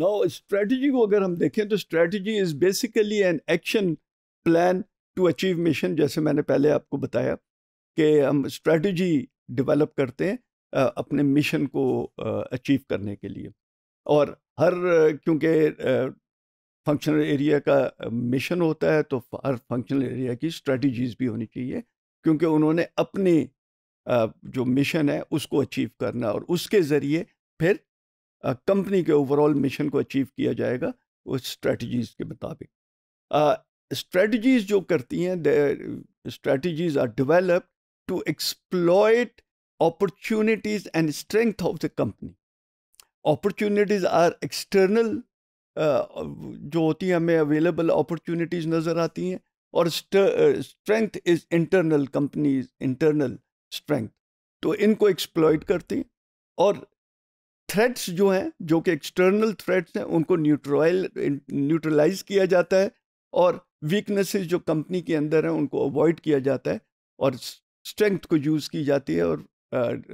Now strategy को अगर हम देखें तो strategy is basically an action plan to achieve mission जैसे मैंने पहले आपको बताया कि हम स्ट्रेटजी डेवलप करते हैं अपने मिशन को अचीव करने के लिए और हर क्योंकि फंक्शनल एरिया का मिशन होता है तो हर फंक्शनल एरिया की स्ट्रेटजीज भी होनी चाहिए क्योंकि उन्होंने अपने जो मिशन है उसको अचीव करना और उसके ज़रिए फिर कंपनी के ओवरऑल मिशन को अचीव किया जाएगा उस स्ट्रेटजीज के मुताबिक स्ट्रेटजीज जो करती हैं strategies are develop to exploit opportunities and strength of the company opportunities are external जो होती हैं हमें अवेलेबल अपॉर्चुनिटीज नज़र आती हैं और strength is internal companies internal strength तो इनको एक्सप्लॉयट करती हैं और थ्रेट्स जो हैं जो कि एक्सटर्नल थ्रेट्स हैं उनको न्यूट्रल न्यूट्रलाइज किया जाता है और वीकनेसेस जो कंपनी के अंदर हैं उनको अवॉइड किया जाता है और स्ट्रेंथ को यूज़ की जाती है और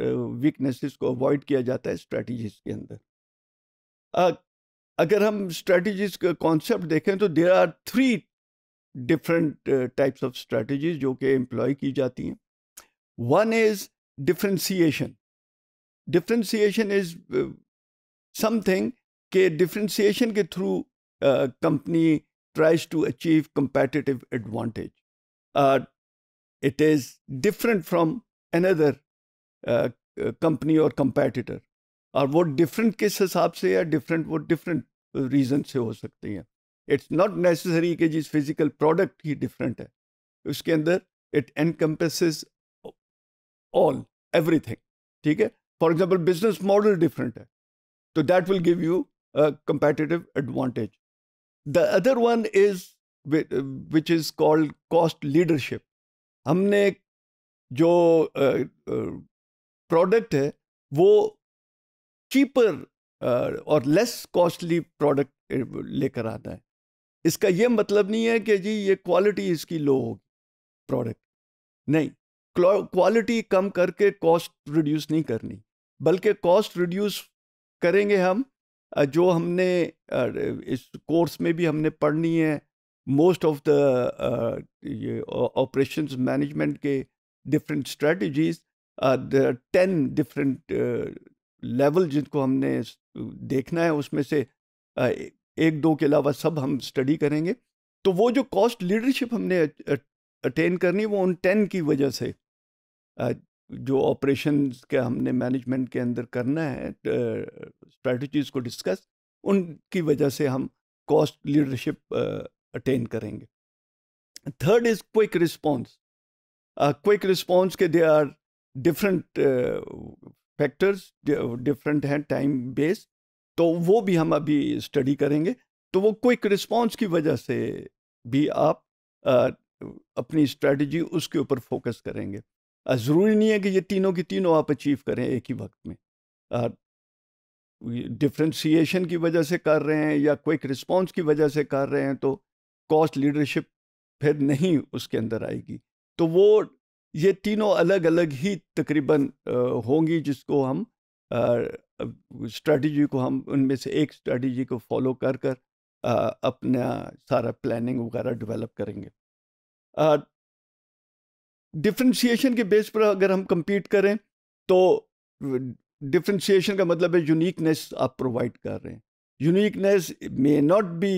वीकनेसेस को अवॉइड किया जाता है स्ट्रेटजीज के अंदर अगर हम स्ट्रेटजीज का कॉन्सेप्ट देखें तो there are three different types of strategies जो कि एम्प्लॉय की जाती हैं one is differentiation differentiation is something के डिफ्रेंसीशन के through company tries to achieve competitive advantage it is different from another company और कंपेटिटर और वो डिफरेंट किस हिसाब से या डिफरेंट वो डिफरेंट रीजन से हो सकती हैं इट्स नॉट नेसेसरी कि जिस फिजिकल प्रोडक्ट ही डिफरेंट है उसके अंदर it encompass all every thing ठीक है for example business model different है तो that will give you competitive advantage the other one is which is called cost leadership हमने जो प्रोडक्ट uh, uh, है वो चीपर uh, और लेस कॉस्टली प्रोडक्ट लेकर आता है इसका ये मतलब नहीं है कि जी ये क्वालिटी इसकी लो होगी प्रोडक्ट नहीं क्वालिटी कम करके कॉस्ट रिड्यूस नहीं करनी बल्कि कॉस्ट रिड्यूस करेंगे हम जो हमने इस कोर्स में भी हमने पढ़नी है मोस्ट ऑफ द ये ऑपरेशंस मैनेजमेंट के different strategies ten different level जिनको हमने देखना है उसमें से एक दो के अलावा सब हम स्टडी करेंगे तो वो जो कॉस्ट लीडरशिप हमने अटेन करनी वो उन टेन की वजह से जो ऑपरेशन के हमने मैनेजमेंट के अंदर करना है स्ट्रेटजीज को डिस्कस उनकी वजह से हम कॉस्ट लीडरशिप अटेन करेंगे third is quick response quick response के they are different factors different हैं टाइम बेस तो वो भी हम अभी स्टडी करेंगे तो वो क्विक रिस्पॉन्स की वजह से भी आप uh, अपनी स्ट्रेटजी उसके ऊपर फोकस करेंगे ज़रूरी नहीं है कि ये तीनों की तीनों आप अचीव करें एक ही वक्त में डिफ्रेंसीशन की वजह से कर रहे हैं या क्विक रिस्पॉन्स की वजह से कर रहे हैं तो कॉस्ट लीडरशिप फिर नहीं उसके अंदर आएगी तो वो ये तीनों अलग अलग ही तकरीबन होंगी जिसको हम स्ट्रेटजी को हम उनमें से एक स्ट्रेटजी को फॉलो कर कर आ, अपना सारा प्लानिंग वगैरह डेवलप करेंगे डिफ्रेंशिएशन के बेस पर अगर हम कम्पीट करें तो डिफ्रेंशिएशन का मतलब है यूनिकनेस आप प्रोवाइड कर रहे हैं यूनिकनेस मे नॉट बी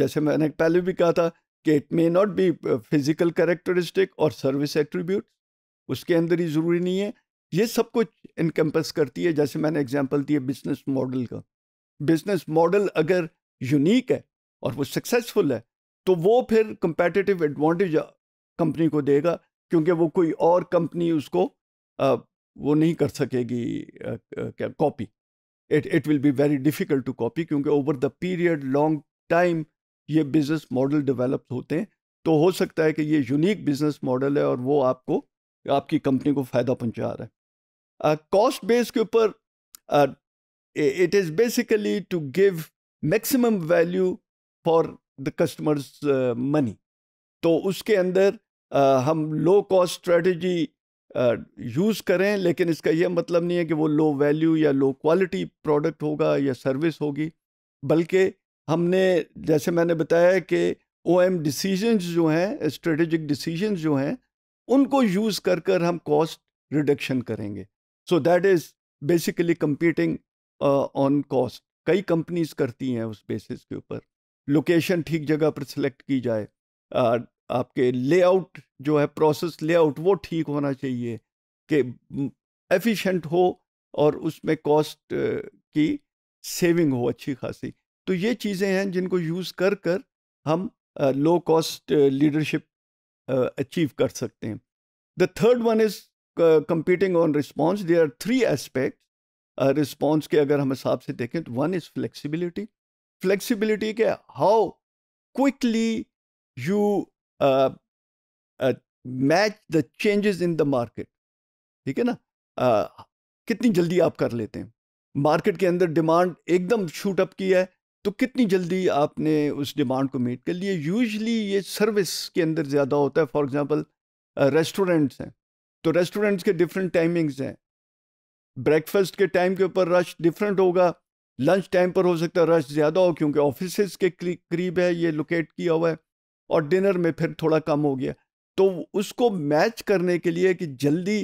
जैसे मैंने पहले भी कहा था कि it may not be physical characteristic और सर्विस एट्रीब्यूट उसके अंदर ही ज़रूरी नहीं है ये सब कुछ इनकम्पस करती है जैसे मैंने एग्जाम्पल दिया बिजनेस मॉडल का बिजनेस मॉडल अगर यूनिक है और वो सक्सेसफुल है तो वो फिर कंपेटिटिव एडवांटेज कंपनी को देगा क्योंकि वो कोई और कंपनी उसको वो नहीं कर सकेगी क्या copy it it will be very difficult to copy क्योंकि over the period long time ये बिज़नेस मॉडल डेवलप होते हैं तो हो सकता है कि ये यूनिक बिज़नेस मॉडल है और वो आपको आपकी कंपनी को फ़ायदा पहुंचा रहा है कॉस्ट बेस के ऊपर it is basically to give maximum value for the customers money तो उसके अंदर हम लो कॉस्ट स्ट्रेटजी यूज़ करें लेकिन इसका यह मतलब नहीं है कि वो लो वैल्यू या लो क्वालिटी प्रोडक्ट होगा या सर्विस होगी बल्कि हमने जैसे मैंने बताया कि ओ एम डिसीजन जो हैं स्ट्रेटजिक डिसीजन जो हैं उनको यूज़ कर कर हम कॉस्ट रिडक्शन करेंगे so that is basically competing on cost कई कंपनीज करती हैं उस बेसिस के ऊपर लोकेशन ठीक जगह पर सेलेक्ट की जाए आपके लेआउट जो है प्रोसेस लेआउट वो ठीक होना चाहिए कि एफिशिएंट हो और उसमें कॉस्ट की सेविंग हो अच्छी खासी तो ये चीज़ें हैं जिनको यूज़ कर कर हम लो कॉस्ट लीडरशिप अचीव कर सकते हैं the third one is competing on response they are three aspect response के अगर हम हिसाब से देखें तो वन इज़ फ्लैक्सीबिलिटी फ्लैक्सीबिलिटी के how quickly you match the changes in the market ठीक है ना uh, कितनी जल्दी आप कर लेते हैं मार्केट के अंदर डिमांड एकदम शूट अप की है तो कितनी जल्दी आपने उस डिमांड को मीट कर लिए यूजली ये सर्विस के अंदर ज़्यादा होता है फॉर एग्जांपल रेस्टोरेंट्स हैं तो रेस्टोरेंट्स के डिफरेंट टाइमिंग्स हैं ब्रेकफास्ट के टाइम के ऊपर रश डिफरेंट होगा लंच टाइम पर हो सकता है रश ज़्यादा हो क्योंकि ऑफिस के करीब है ये लोकेट किया हुआ है और डिनर में फिर थोड़ा कम हो गया तो उसको मैच करने के लिए कि जल्दी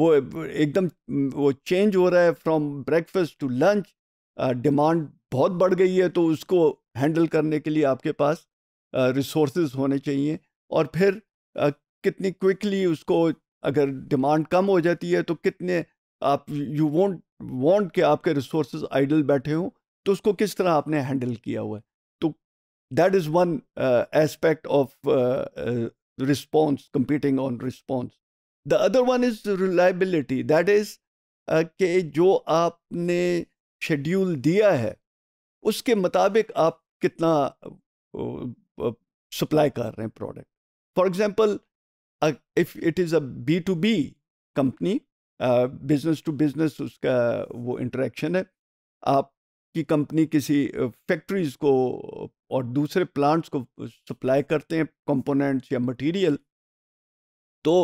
वो एकदम वो चेंज हो रहा है from breakfast to lunch demand बहुत बढ़ गई है तो उसको हैंडल करने के लिए आपके पास रिसोर्स होने चाहिए और फिर आ, कितनी क्विकली उसको अगर डिमांड कम हो जाती है तो कितने आप यू वॉन्ट वॉन्ट के आपके रिसोर्स आइडल बैठे हों तो उसको किस तरह आपने हैंडल किया हुआ है that is one uh, aspect of uh, uh, response competing on response the other one is reliability that is ke jo aapne schedule a hai uske mutabik aap kitna supply kar rahe product for example if it is a b2b company business to business uska wo interaction hai aap की company किसी factories को और दूसरे plants को supply करते हैं components या material तो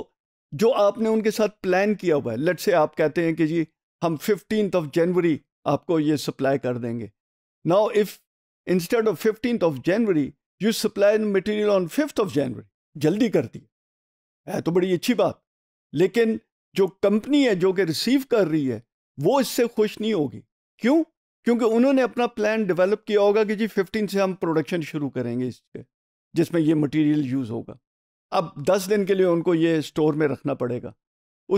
जो आपने उनके साथ प्लान किया हुआ है लेट से आप कहते हैं कि जी हम फिफ्टीन ऑफ जनवरी आपको ये सप्लाई कर देंगे now if instead of fifteen of January you supply material on fifth of January जल्दी कर दी है तो बड़ी अच्छी बात लेकिन जो कंपनी है जो कि रिसीव कर रही है वो इससे खुश नहीं होगी क्यों क्योंकि उन्होंने अपना प्लान डेवलप किया होगा कि जी फिफ्टीन से हम प्रोडक्शन शुरू करेंगे इसके जिसमें ये मटेरियल यूज़ होगा अब दस दिन के लिए उनको ये स्टोर में रखना पड़ेगा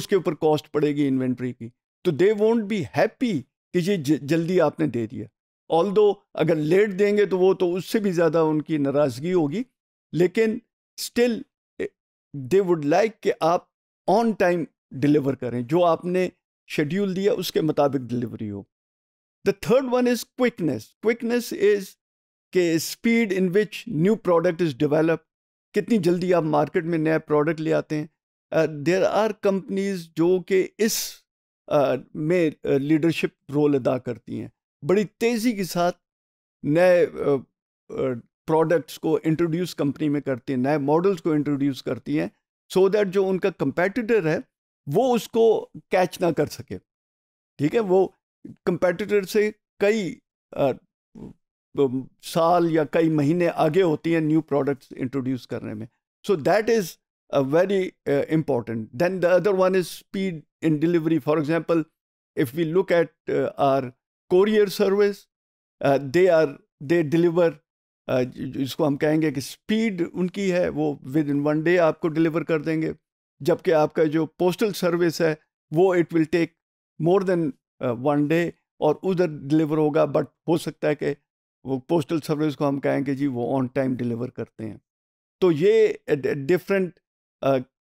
उसके ऊपर कॉस्ट पड़ेगी इन्वेंट्री की तो दे वोंट बी हैप्पी कि ये जल्दी आपने दे दिया ऑल अगर लेट देंगे तो वो तो उससे भी ज़्यादा उनकी नाराज़गी होगी लेकिन स्टिल दे वुड लाइक कि आप ऑन टाइम डिलीवर करें जो आपने शेड्यूल दिया उसके मुताबिक डिलीवरी हो The third one is quickness. Quickness is के speed in which new product is develop कितनी जल्दी आप मार्केट में नया प्रोडक्ट ले आते हैं देर आर कंपनीज जो कि इस uh, में लीडरशिप uh, रोल अदा करती हैं बड़ी तेज़ी के साथ नए प्रोडक्ट्स uh, को इंट्रोड्यूस कंपनी में करती हैं नए मॉडल्स को इंट्रोड्यूस करती हैं सो दैट जो उनका कंपेटिटर है वो उसको कैच ना कर सके ठीक है वो कंपेटिटर से कई साल या कई महीने आगे होती हैं न्यू प्रोडक्ट्स इंट्रोड्यूस करने में so that is very important then the other one is speed in delivery for example if we look at our courier service they are they deliver जिसको हम कहेंगे कि स्पीड उनकी है वो विद इन वन डे आपको deliver कर देंगे जबकि आपका जो पोस्टल सर्विस है वो it will take more than one day और उधर डिलीवर होगा बट हो सकता है कि वो पोस्टल सर्विस को हम कहें कि जी वो ऑन टाइम डिलीवर करते हैं तो ये डिफरेंट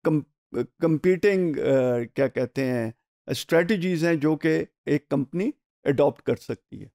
कंपीटिंग क्या कहते हैं स्ट्रेटजीज़ हैं जो कि एक कंपनी अडॉप्ट कर सकती है